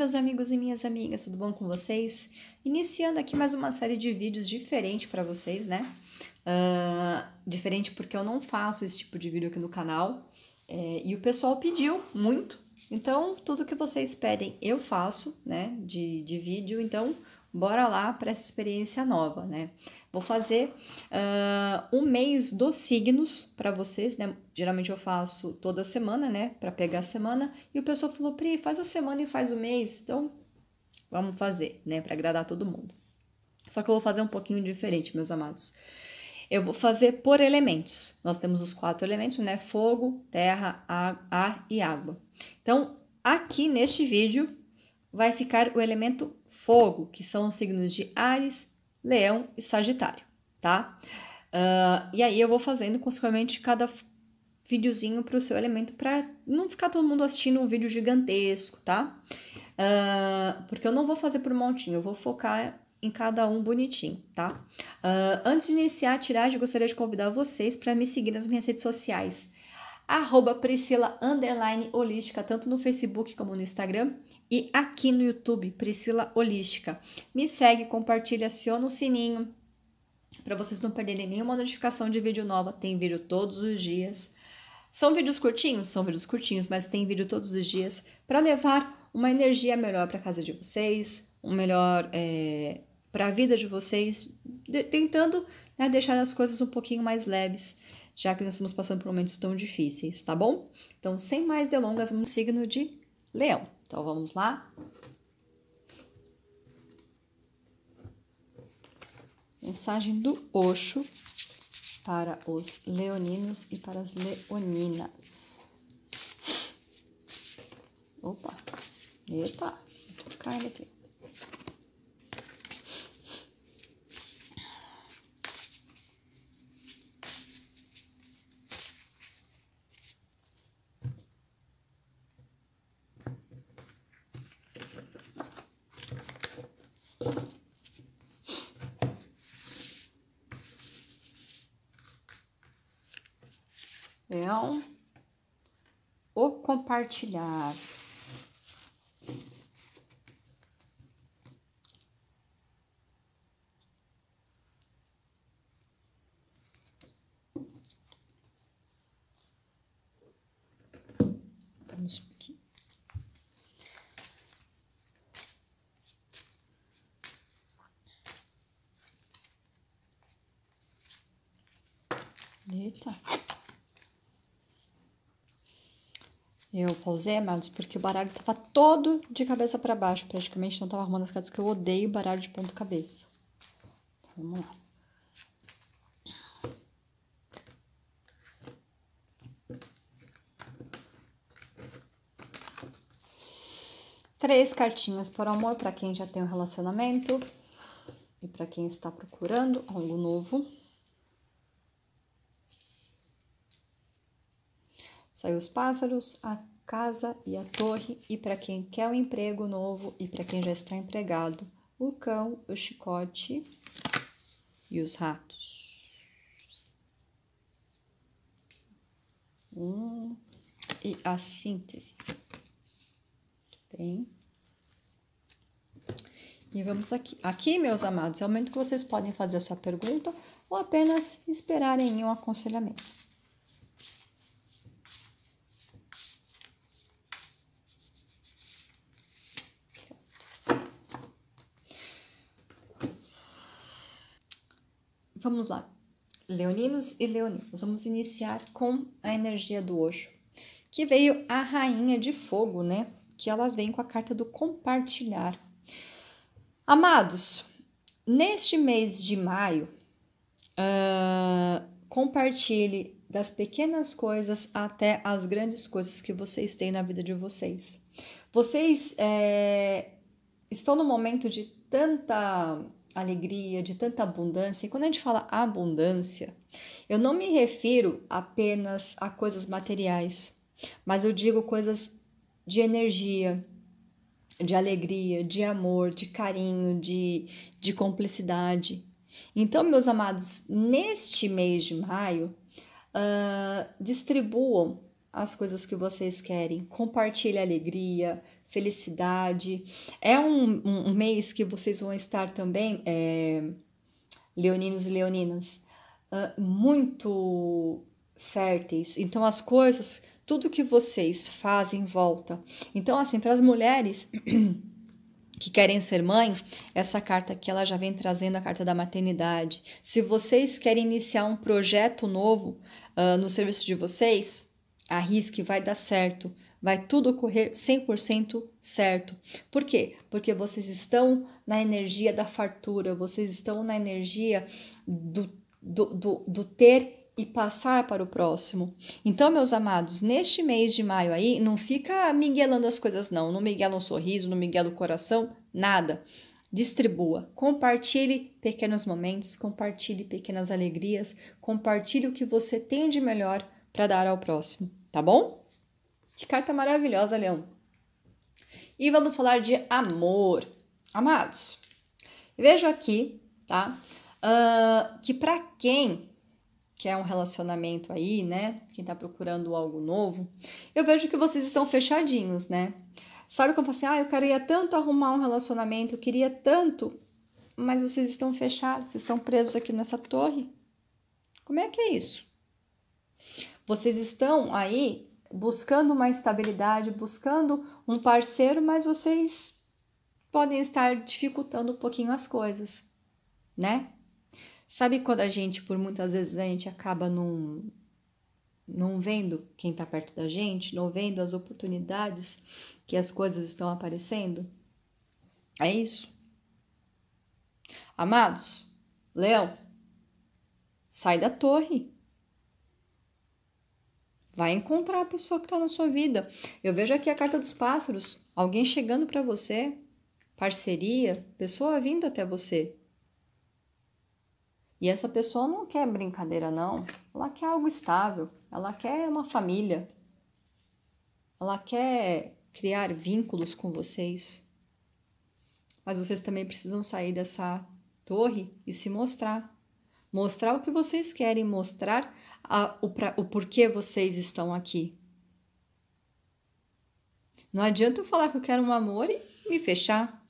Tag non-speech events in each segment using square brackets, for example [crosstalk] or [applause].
meus amigos e minhas amigas, tudo bom com vocês? Iniciando aqui mais uma série de vídeos diferente para vocês, né? Uh, diferente porque eu não faço esse tipo de vídeo aqui no canal é, e o pessoal pediu muito, então tudo que vocês pedem eu faço, né? De, de vídeo, então bora lá para essa experiência nova, né? Vou fazer uh, um mês dos signos para vocês, né? Geralmente eu faço toda semana, né? Para pegar a semana. E o pessoal falou, Pri, faz a semana e faz o mês. Então, vamos fazer, né? Para agradar todo mundo. Só que eu vou fazer um pouquinho diferente, meus amados. Eu vou fazer por elementos. Nós temos os quatro elementos, né? Fogo, terra, ar e água. Então, aqui neste vídeo vai ficar o elemento fogo, que são os signos de Ares, Leão e Sagitário, tá? Uh, e aí eu vou fazendo, consequentemente, cada videozinho para o seu elemento, para não ficar todo mundo assistindo um vídeo gigantesco, tá? Uh, porque eu não vou fazer por montinho, eu vou focar em cada um bonitinho, tá? Uh, antes de iniciar a tiragem, gostaria de convidar vocês para me seguir nas minhas redes sociais. Arroba Priscila Holística, tanto no Facebook como no Instagram, e aqui no YouTube, Priscila Holística. Me segue, compartilha, aciona o sininho para vocês não perderem nenhuma notificação de vídeo nova. Tem vídeo todos os dias. São vídeos curtinhos? São vídeos curtinhos, mas tem vídeo todos os dias para levar uma energia melhor para casa de vocês, um melhor é, para a vida de vocês, de, tentando né, deixar as coisas um pouquinho mais leves, já que nós estamos passando por momentos tão difíceis, tá bom? Então, sem mais delongas, um signo de Leão. Então, vamos lá? Mensagem do Oxo para os leoninos e para as leoninas. Opa! Eita! ele aqui. Então, o compartilhar. Vamos aqui. Eita. Eu pausei, amados, porque o baralho estava todo de cabeça para baixo, praticamente. Então, estava arrumando as cartas que eu odeio baralho de ponto-cabeça. Então, vamos lá. Três cartinhas para o amor, para quem já tem um relacionamento e para quem está procurando algo novo. Saiu os pássaros, a casa e a torre, e para quem quer um emprego novo e para quem já está empregado, o cão, o chicote e os ratos. Um, e a síntese. bem. E vamos aqui. Aqui, meus amados, é o momento que vocês podem fazer a sua pergunta ou apenas esperarem um aconselhamento. Vamos lá. Leoninos e leoninas, vamos iniciar com a energia do Osho, que veio a rainha de fogo, né? Que elas vêm com a carta do compartilhar. Amados, neste mês de maio, uh, compartilhe das pequenas coisas até as grandes coisas que vocês têm na vida de vocês. Vocês é, estão no momento de tanta alegria, de tanta abundância. E quando a gente fala abundância, eu não me refiro apenas a coisas materiais, mas eu digo coisas de energia, de alegria, de amor, de carinho, de, de cumplicidade. Então, meus amados, neste mês de maio, uh, distribuam as coisas que vocês querem, compartilhe alegria, felicidade. É um, um mês que vocês vão estar também, é, leoninos e leoninas, uh, muito férteis. Então, as coisas, tudo que vocês fazem volta. Então, assim, para as mulheres. [clears throat] que querem ser mãe, essa carta aqui ela já vem trazendo a carta da maternidade. Se vocês querem iniciar um projeto novo uh, no serviço de vocês, Arrisque, vai dar certo. Vai tudo ocorrer 100% certo. Por quê? Porque vocês estão na energia da fartura, vocês estão na energia do, do, do, do ter e passar para o próximo. Então, meus amados, neste mês de maio aí, não fica miguelando as coisas, não. Não miguela um sorriso, não miguela o coração, nada. Distribua, compartilhe pequenos momentos, compartilhe pequenas alegrias, compartilhe o que você tem de melhor para dar ao próximo tá bom? Que carta maravilhosa, Leão. E vamos falar de amor. Amados, vejo aqui, tá? Uh, que para quem quer é um relacionamento aí, né? Quem tá procurando algo novo, eu vejo que vocês estão fechadinhos, né? Sabe como assim, ah, eu queria tanto arrumar um relacionamento, eu queria tanto, mas vocês estão fechados, vocês estão presos aqui nessa torre. Como é que é isso? Vocês estão aí buscando uma estabilidade, buscando um parceiro, mas vocês podem estar dificultando um pouquinho as coisas, né? Sabe quando a gente, por muitas vezes, a gente acaba num, não vendo quem está perto da gente, não vendo as oportunidades que as coisas estão aparecendo? É isso. Amados, Leão, sai da torre. Vai encontrar a pessoa que está na sua vida. Eu vejo aqui a carta dos pássaros, alguém chegando para você, parceria, pessoa vindo até você. E essa pessoa não quer brincadeira, não. Ela quer algo estável, ela quer uma família, ela quer criar vínculos com vocês. Mas vocês também precisam sair dessa torre e se mostrar. Mostrar o que vocês querem, mostrar a, o, pra, o porquê vocês estão aqui. Não adianta eu falar que eu quero um amor e me fechar.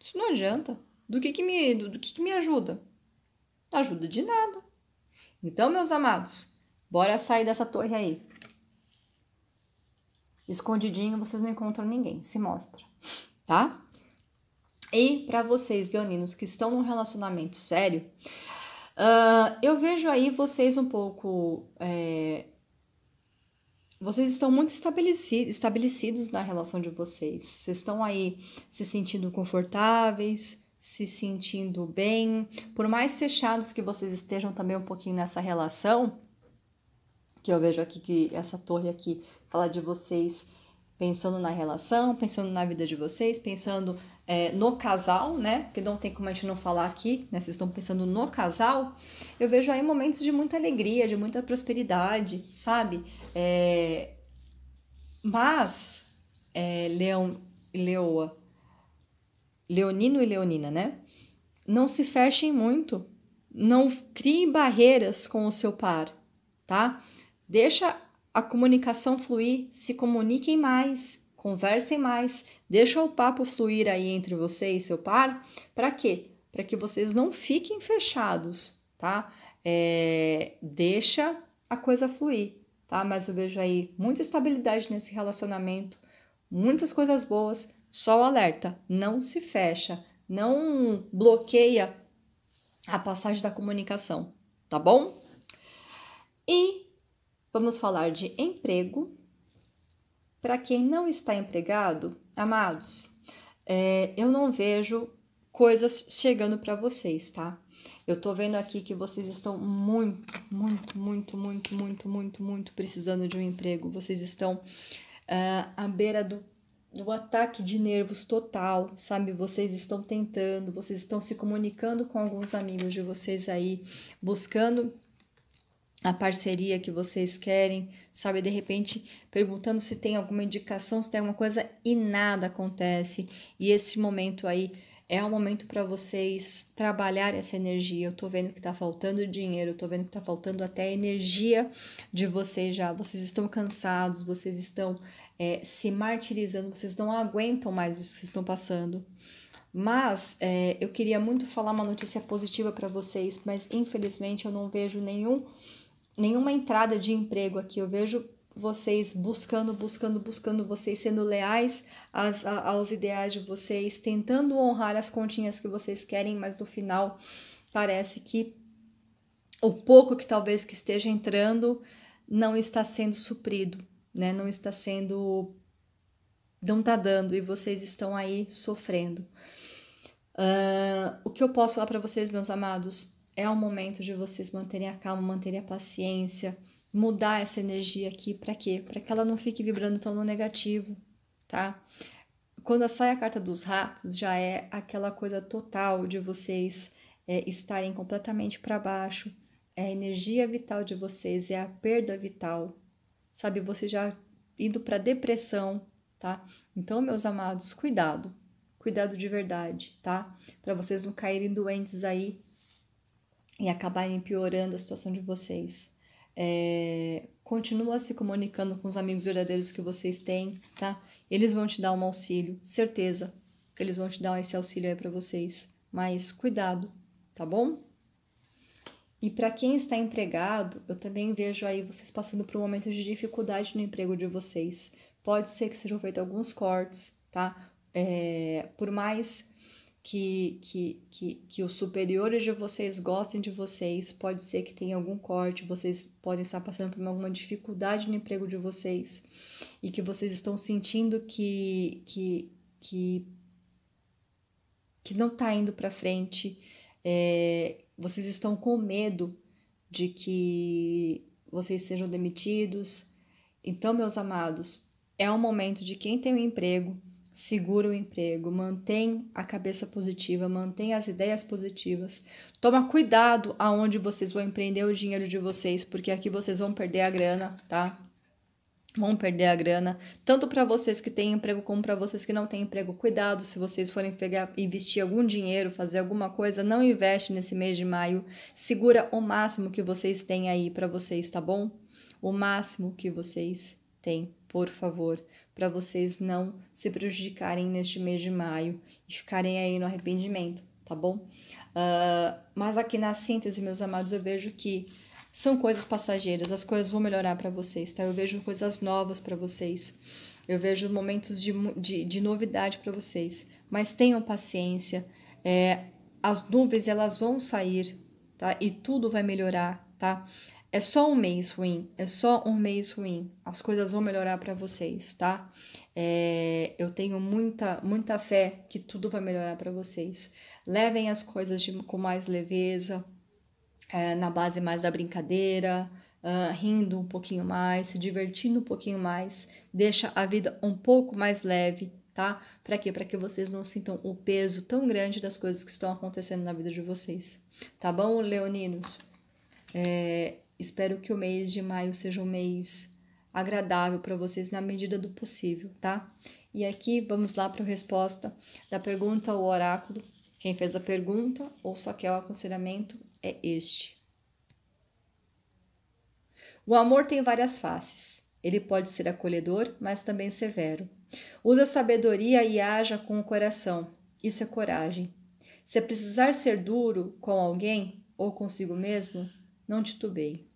Isso não adianta. Do que, que, me, do, do que, que me ajuda? Não ajuda de nada. Então, meus amados, bora sair dessa torre aí. Escondidinho, vocês não encontram ninguém. Se mostra, tá? E para vocês, leoninos, que estão num relacionamento sério, eu vejo aí vocês um pouco. É, vocês estão muito estabeleci estabelecidos na relação de vocês. Vocês estão aí se sentindo confortáveis, se sentindo bem. Por mais fechados que vocês estejam também um pouquinho nessa relação, que eu vejo aqui que essa torre aqui fala de vocês pensando na relação, pensando na vida de vocês, pensando é, no casal, né? Porque não tem como a gente não falar aqui, né? Vocês estão pensando no casal. Eu vejo aí momentos de muita alegria, de muita prosperidade, sabe? É... Mas, é, Leão e Leoa, Leonino e Leonina, né? Não se fechem muito. Não criem barreiras com o seu par, tá? Deixa a comunicação fluir, se comuniquem mais, conversem mais, deixa o papo fluir aí entre você e seu par, para quê? Para que vocês não fiquem fechados, tá? É, deixa a coisa fluir, tá? Mas eu vejo aí muita estabilidade nesse relacionamento, muitas coisas boas, só o alerta, não se fecha, não bloqueia a passagem da comunicação, tá bom? E Vamos falar de emprego. Para quem não está empregado, amados, é, eu não vejo coisas chegando para vocês, tá? Eu tô vendo aqui que vocês estão muito, muito, muito, muito, muito, muito, muito precisando de um emprego. Vocês estão uh, à beira do, do ataque de nervos total, sabe? Vocês estão tentando, vocês estão se comunicando com alguns amigos de vocês aí, buscando a parceria que vocês querem, sabe? De repente perguntando se tem alguma indicação, se tem alguma coisa e nada acontece. E esse momento aí é o momento para vocês trabalhar essa energia. Eu tô vendo que tá faltando dinheiro, eu tô vendo que tá faltando até energia de vocês já. Vocês estão cansados, vocês estão é, se martirizando, vocês não aguentam mais o que vocês estão passando. Mas é, eu queria muito falar uma notícia positiva para vocês, mas infelizmente eu não vejo nenhum nenhuma entrada de emprego aqui. Eu vejo vocês buscando, buscando, buscando, vocês sendo leais às, aos ideais de vocês, tentando honrar as continhas que vocês querem, mas no final parece que o pouco que talvez que esteja entrando não está sendo suprido, né? Não está sendo não tá dando e vocês estão aí sofrendo. Uh, o que eu posso falar para vocês, meus amados? é o momento de vocês manterem a calma, manterem a paciência, mudar essa energia aqui para quê? Para que ela não fique vibrando tão no negativo, tá? Quando sai a carta dos ratos, já é aquela coisa total de vocês é, estarem completamente para baixo. É a energia vital de vocês, é a perda vital, sabe? Você já indo para depressão, tá? Então, meus amados, cuidado, cuidado de verdade, tá? Para vocês não caírem doentes aí e acabarem piorando a situação de vocês. É, continua se comunicando com os amigos verdadeiros que vocês têm, tá? Eles vão te dar um auxílio, certeza que eles vão te dar esse auxílio aí para vocês, mas cuidado, tá bom? E para quem está empregado, eu também vejo aí vocês passando por um momento de dificuldade no emprego de vocês. Pode ser que sejam feitos alguns cortes, tá? É, por mais que, que, que, que os superiores de vocês gostem de vocês, pode ser que tenha algum corte, vocês podem estar passando por alguma dificuldade no emprego de vocês e que vocês estão sentindo que, que, que, que não está indo para frente, é, vocês estão com medo de que vocês sejam demitidos. Então, meus amados, é o momento de quem tem um emprego segura o emprego, mantém a cabeça positiva, mantém as ideias positivas. Toma cuidado aonde vocês vão empreender o dinheiro de vocês, porque aqui vocês vão perder a grana, tá? Vão perder a grana, tanto para vocês que têm emprego como para vocês que não têm emprego. Cuidado se vocês forem pegar investir algum dinheiro, fazer alguma coisa, não investe nesse mês de maio. Segura o máximo que vocês têm aí para vocês, tá bom? O máximo que vocês têm por favor, para vocês não se prejudicarem neste mês de maio e ficarem aí no arrependimento, tá bom? Uh, mas aqui na síntese, meus amados, eu vejo que são coisas passageiras, as coisas vão melhorar para vocês, tá? Eu vejo coisas novas para vocês, eu vejo momentos de, de, de novidade para vocês, mas tenham paciência, é, as nuvens elas vão sair, tá? E tudo vai melhorar, tá? É só um mês ruim, é só um mês ruim. As coisas vão melhorar para vocês, tá? É, eu tenho muita, muita fé que tudo vai melhorar para vocês. Levem as coisas de, com mais leveza, é, na base mais da brincadeira, Uh, rindo um pouquinho mais, se divertindo um pouquinho mais, deixa a vida um pouco mais leve, tá? Para quê? Para que vocês não sintam o peso tão grande das coisas que estão acontecendo na vida de vocês, tá bom, leoninos? É, Espero que o mês de maio seja um mês agradável para vocês na medida do possível, tá? E aqui vamos lá para a resposta da pergunta ao oráculo. Quem fez a pergunta ou só quer o aconselhamento é este. O amor tem várias faces. Ele pode ser acolhedor, mas também severo. Usa sabedoria e haja com o coração. Isso é coragem. Se precisar ser duro com alguém ou consigo mesmo, não titubeie.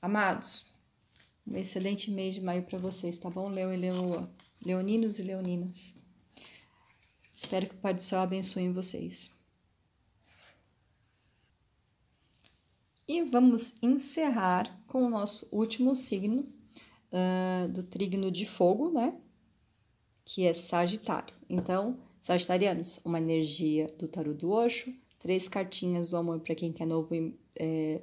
Amados, um excelente mês de maio para vocês, tá bom, Leão e Leoa? Leoninos e Leoninas. Espero que o Pai do Céu abençoe vocês. E vamos encerrar com o nosso último signo uh, do trígono de fogo, né? Que é Sagitário. Então, Sagitarianos, uma energia do Tarot do Osho, Três cartinhas do amor para quem quer novo é,